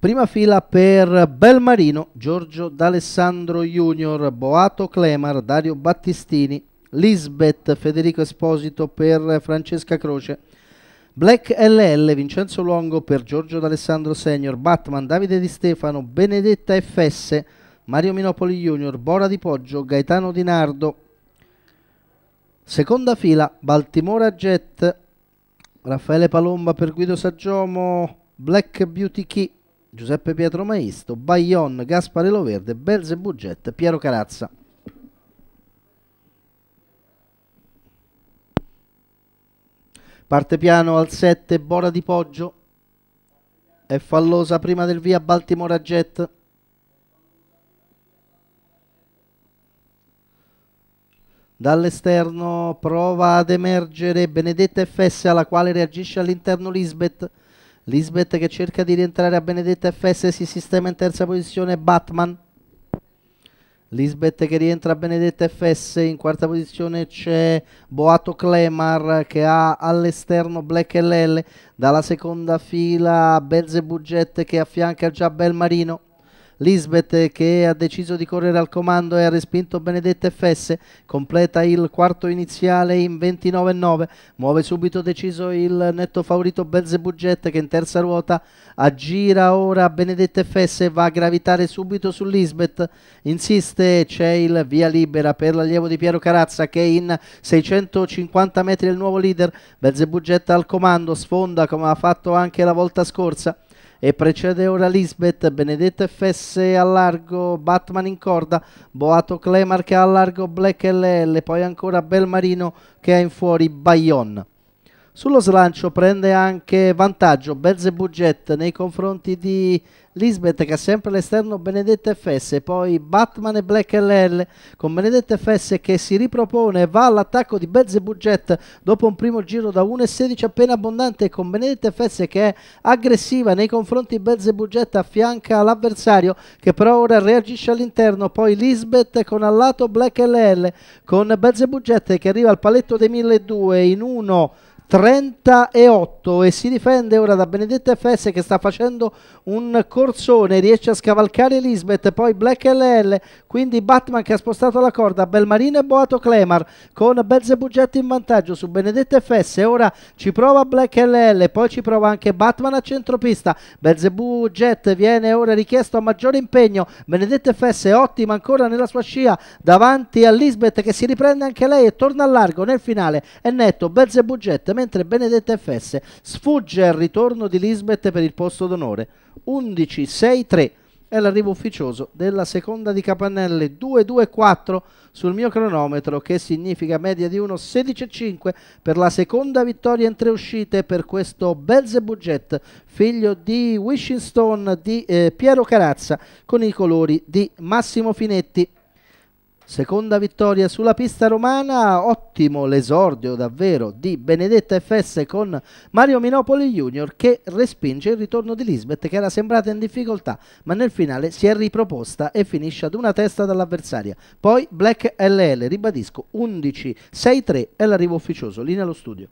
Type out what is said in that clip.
Prima fila per Belmarino, Giorgio D'Alessandro Junior, Boato Clemar, Dario Battistini, Lisbeth, Federico Esposito per Francesca Croce, Black LL, Vincenzo Longo per Giorgio D'Alessandro Senior, Batman, Davide Di Stefano, Benedetta FS, Mario Minopoli Junior, Bora Di Poggio, Gaetano Di Nardo, Seconda fila, Baltimora Jet, Raffaele Palomba per Guido Saggiomo, Black Beauty Key, Giuseppe Pietro Maisto, Bayon, Gaspare Loverde, Belze Bugget, Piero Carazza. Parte piano al 7 Bora di Poggio. È fallosa prima del via Baltimora Jet. Dall'esterno prova ad emergere Benedetta FS alla quale reagisce all'interno Lisbeth. Lisbeth che cerca di rientrare a Benedetta FS si sistema in terza posizione Batman. Lisbeth che rientra a Benedetta FS, in quarta posizione c'è Boato Clemar che ha all'esterno Black LL, dalla seconda fila Belze Bugget che affianca già Belmarino. Lisbeth che ha deciso di correre al comando e ha respinto Benedetta FS, completa il quarto iniziale in 29,9, muove subito deciso il netto favorito Belzebuget che in terza ruota aggira ora Benedetta FS va a gravitare subito su Lisbeth, insiste, c'è il via libera per l'allievo di Piero Carazza che in 650 metri è il nuovo leader, Belzebuget al comando, sfonda come ha fatto anche la volta scorsa e precede ora Lisbeth, Benedetto FS a largo, Batman in corda, Boato Clemar che ha a largo Black LL, poi ancora Belmarino che ha in fuori Bayonne. Sullo slancio prende anche vantaggio Belzebù Jet nei confronti di Lisbeth che ha sempre all'esterno Benedetta FS, poi Batman e Black LL con Benedetta FS che si ripropone, va all'attacco di Belzebù Jet dopo un primo giro da 1.16 appena abbondante con Benedetta FS che è aggressiva nei confronti di Belzebù Jet affianca l'avversario che però ora reagisce all'interno, poi Lisbeth con al lato Black LL con Belzebù Jet che arriva al paletto dei 1.200 in 1 38 e si difende ora da Benedetta FS che sta facendo un corsone, riesce a scavalcare Elisabeth, poi Black LL, quindi Batman che ha spostato la corda, Belmarino e Boato Clemar con Belze in vantaggio su Benedetta FS, ora ci prova Black LL, poi ci prova anche Batman a centropista, Belzebu viene ora richiesto a maggiore impegno, Benedetta FS è ottima ancora nella sua scia davanti a Lisbeth che si riprende anche lei e torna a largo nel finale, è netto Belzebu Jet mentre Benedetta FS sfugge al ritorno di Lisbeth per il posto d'onore. 11-6-3 è l'arrivo ufficioso della seconda di Capannelle 2-2-4 sul mio cronometro che significa media di 1-16-5 per la seconda vittoria in tre uscite per questo Belzebuget figlio di Wishing Stone di eh, Piero Carazza con i colori di Massimo Finetti. Seconda vittoria sulla pista romana, ottimo l'esordio davvero di Benedetta FS con Mario Minopoli Junior che respinge il ritorno di Lisbeth che era sembrata in difficoltà ma nel finale si è riproposta e finisce ad una testa dall'avversaria. Poi Black LL, ribadisco, 11-6-3 è l'arrivo ufficioso, lì nello studio.